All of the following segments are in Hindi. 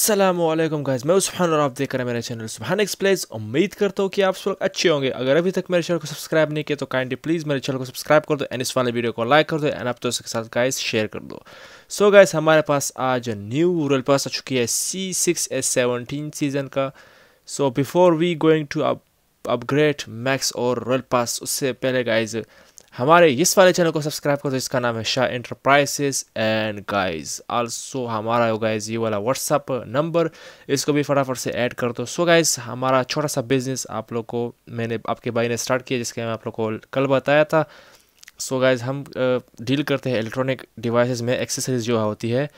असलम गाइज मैं सुबहान और आप देख रहे हैं मेरे चैनल सुबहान एक्सप्लेस उम्मीद करता हूँ कि आप सब अच्छे होंगे अगर अभी तक मेरे चैनल को सब्सक्राइब नहीं किया तो काइंडली प्लीज़ मेरे चैनल को सब्सक्राइब कर दो एंड इस वाले वीडियो को लाइक कर दो एंड आप तो उसके साथ गाइज शेयर कर दो सो so गाइज हमारे पास आज न्यू रूरल पास आ चुकी है C six S seventeen season का so before we going to upgrade max और रूरल पास उससे पहले गाइज़ हमारे इस वाले चैनल को सब्सक्राइब करो जिसका नाम है Shah enterprises and guys also हमारा हो गाइस ये वाला व्हाट्सअप नंबर इसको भी फटाफट से ऐड कर दो सो गाइस हमारा छोटा सा बिजनेस आप लोग को मैंने आपके भाई ने स्टार्ट किया जिसके मैं आप लोग को कल बताया था सो so गाइज हम डील करते हैं इलेक्ट्रॉनिक डिवाइस में एक्सेसरीज जो होती है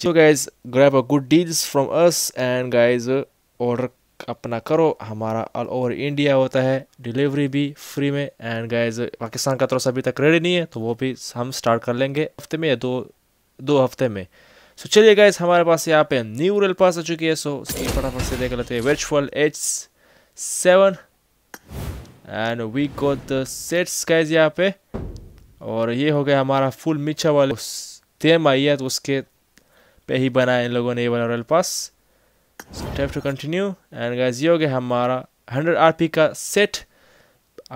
जो guys grab a good deals from us and guys order अपना करो हमारा ऑल ओवर इंडिया होता है डिलीवरी भी फ्री में एंड गाइज पाकिस्तान का तरफ तो अभी तक रेडी नहीं है तो वो भी हम स्टार्ट कर लेंगे हफ्ते में या दो दो हफ्ते में सो चलिए गाइज हमारे पास यहाँ पे न्यू रेल पास आ चुकी है सो उसकी फटाफट से देख लेते हैं virtual H seven and we go the sets guys यहाँ पे और ये हो गया हमारा फुल मिच्छा वाले थेम आई है तो उसके पे ही बना इन लोगों ने ये वाला rail pass type to continue and and ये हो गया हमारा 100 rp का सेट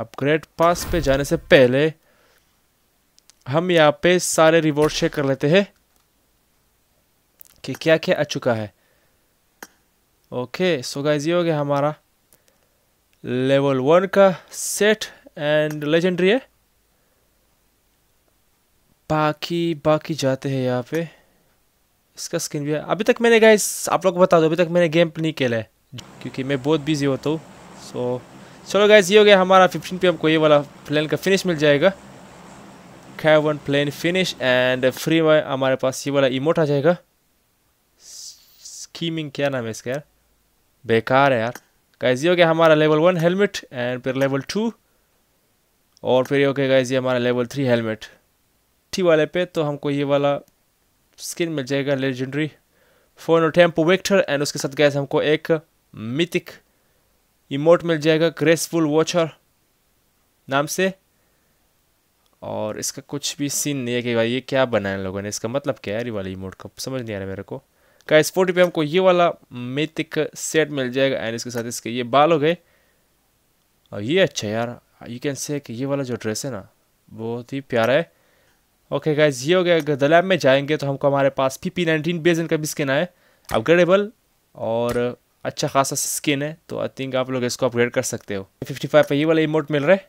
अपग्रेड पास पे जाने से पहले हम यहाँ पे सारे रिवॉर्ड चेक कर लेते हैं कि क्या क्या आ चुका है ओके सो गाइज ये हो गया हमारा लेवल वन का सेट एंड लेजेंडरी है बाकी बाकी जाते हैं यहाँ पे इसका स्किन भी है अभी तक मैंने गाइस आप लोग को बता दो अभी तक मैंने गेम नहीं खेला है क्योंकि मैं बहुत बिजी होता हूँ सो तो। चलो गाइस ये हो गया हमारा फिफ्टीन पे हमको ये वाला प्लेन का फिनिश मिल जाएगा खैर one plane finish and free में हमारे पास ये वाला इमोट आ जाएगा स्कीमिंग क्या नाम है इसका यार बेकार है यार गाइस ये हो गया हमारा लेवल वन हेलमेट एंड फिर लेवल टू और फिर ये हो गया गाइस ये हमारा लेवल थ्री हेलमेट टी वाले पे तो हमको ये वाला स्किन मिल जाएगा लेजेंडरी फोन और टेम्पो विक्टर एंड उसके साथ गैस हमको एक मितिक इमोट मिल जाएगा ग्रेसफुल वॉचर नाम से और इसका कुछ भी सीन नहीं है कि भाई ये क्या बनाया लोगों ने इसका मतलब क्या है ये वाला इमोट का समझ नहीं आ रहा मेरे को इस स्पोर्टी पे हमको ये वाला मितिक सेट मिल जाएगा एंड इसके साथ इसके ये बाल हो गए और ये अच्छा यार यू कैन से कि ये वाला जो ड्रेस है ना बहुत ही प्यारा है ओके गाइज ये हो गया अगर लैब में जाएंगे तो हमको हमारे पास पी पी नाइनटीन बेजन का भी स्किन आए अपग्रेडेबल और अच्छा खासा स्किन है तो आई थिंक आप लोग इसको अपग्रेड कर सकते हो फिफ्टी फाइव पर ये वाला इमोट मिल रहा है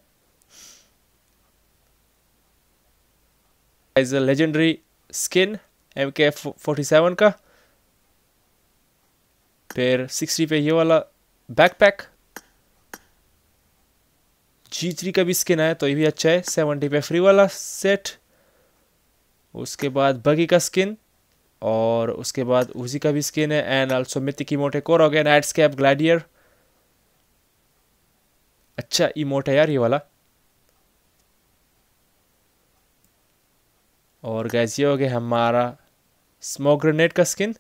as a legendary skin M K forty seven का फिर सिक्सटी पे ये वाला बैकपैक जी थ्री का भी स्किन है तो ये भी अच्छा है सेवेंटी पे फ्री वाला सेट उसके बाद बगी का स्किन और उसके बाद उसी का भी स्किन है एंड ऑल्सो मिथिक इमोट है कोरोग एंड ग्लाडियर कैप ग्लैडियर अच्छा इमोट है यार ये वाला और गैस ये हो गया हमारा स्मोक ग्रेनेड का skin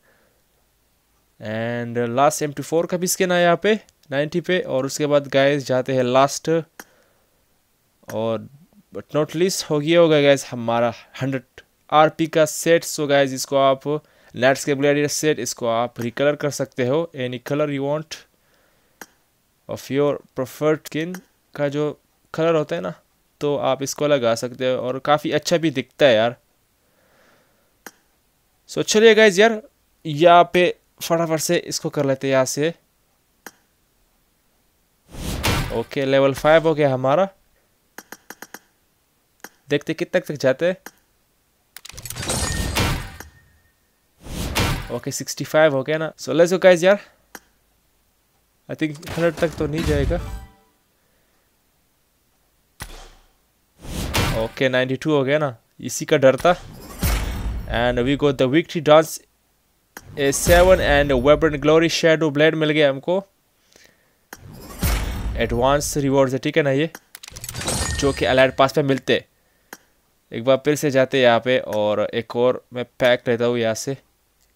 and last M T four का भी स्किन आया यहाँ पे नाइन्टी पे और उसके बाद गैस जाते हैं लास्ट और बट नॉट लीस्ट हो गया होगा गैस हमारा हंड्रेड आर पी का सेट सो गाइज इसको आप लैंडस्केप के सेट इसको आप रिकलर कर सकते हो any colour you want of your preferred skin का जो कलर होता है ना तो आप इसको लगा सकते हो और काफ़ी अच्छा भी दिखता है यार सो चलिए गाइज यार यहाँ पे फटाफट से इसको कर लेते हैं यहाँ से ओके लेवल फाइव हो गया हमारा देखते कितने तक जाते हैं ओके सिक्सटी फाइव हो गया ना सो लेट्स गो गाइस यार आई थिंक हंड्रेड तक तो नहीं जाएगा ओके नाइन्टी टू हो गया ना इसी का डर था and we go the victory dance A seven and weapon glory shed blade मिल गया हमको एडवांस रिवॉर्ड्स है ठीक है ना ये जो कि अलाइड पास पे मिलते एक बार फिर से जाते यहाँ पे और एक और मैं पैक लेता हूँ यहाँ से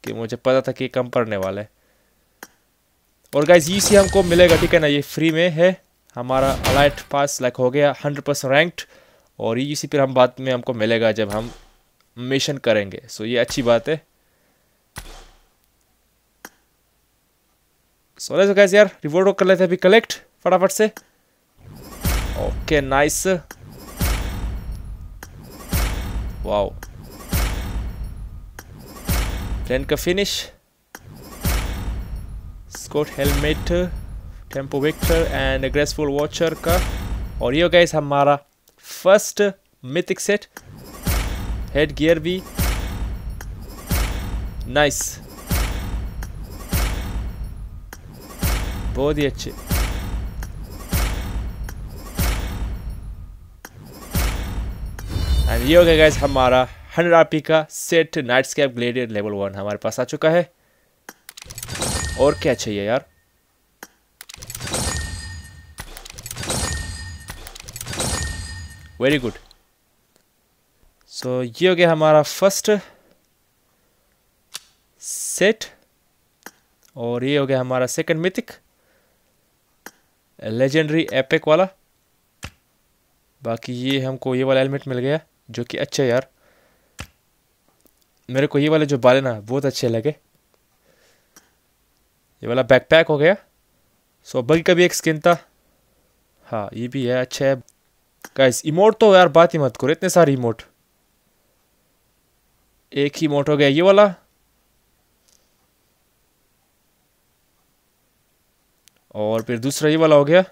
कि मुझे पता था कि कम पड़ने वाला है और गाइज ये सी हमको मिलेगा ठीक है ना ये फ्री में है हमारा अलाइट पास लाइक हो गया हंड्रेड परसेंट रैंक्ड और ये सी फिर हम बाद में हमको मिलेगा जब हम मिशन करेंगे सो ये अच्छी बात है सो ले गाइज यार रिवॉर्ड कर लेते हैं अभी कलेक्ट फटाफट से okay nice wow Then Senka finish. Scott Helmet, Tempo Victor and a Graceful Watcher ka. और ये guys हमारा first mythic set. Head gear भी Nice. बहुत ही अच्छे एंड ये हो गया गाइस हमारा हंड्रेड आर का set night scape gladiator level one हमारे पास आ चुका है और क्या चाहिए यार वेरी गुड सो ये हो गया हमारा फर्स्ट सेट और ये हो गया हमारा सेकंड मिथिक लेजेंडरी एपिक वाला बाकी ये हमको ये वाला हेलमेट मिल गया जो कि अच्छा यार मेरे को ये वाले जो बाले ना बहुत अच्छे लगे ये वाला बैकपैक हो गया सो बगी का भी एक स्किन था हाँ ये भी है अच्छा है गाइस इमोट तो यार बात ही मत करो इतने सारे इमोट एक ही इमोट हो गया ये वाला और फिर दूसरा ये वाला हो गया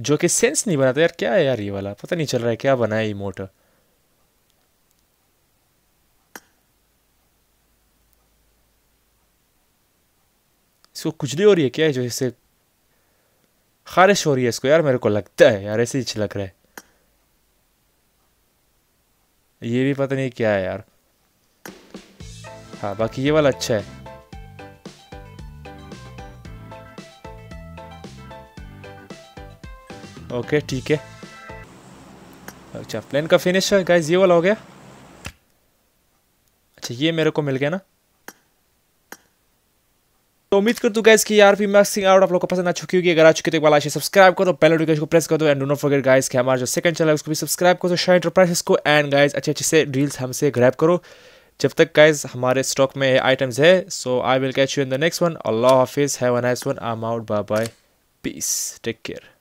जो कि सेंस नहीं बनाता यार क्या है यार ये वाला पता नहीं चल रहा है क्या बना है इमोट इसको खुजली हो रही है क्या है जो इससे खारिश हो रही है इसको यार मेरे को लगता है यार ऐसे ही छिलक रहा है ये भी पता नहीं क्या है यार हाँ बाकी ये वाला अच्छा है ओके ठीक है अच्छा प्लेन का फिनिश है गाइज ये वाला हो गया अच्छा ये मेरे को मिल गया ना तो उम्मीद कर हूँ गैस कि यार भी मैं सिंग आउट आप लोग को पसंद आ चुकी होगी अगर आ चुकी तो एक बार लाइक सब्सक्राइब करो पहले नोटिफिकेशन को प्रेस कर दो and do not forget guys कि हमारा जो सेकंड चैनल है उसको भी सब्सक्राइब करो शाइन एंटरप्राइजेस को एंड गाइस अच्छे अच्छे से रील्स हमसे ग्रैप करो जब तक गाइज हमारे स्टॉक में आइटम्स है so I will catch you in the next one अल्लाह हाफिज़ have a nice one I'm out bye bye peace take care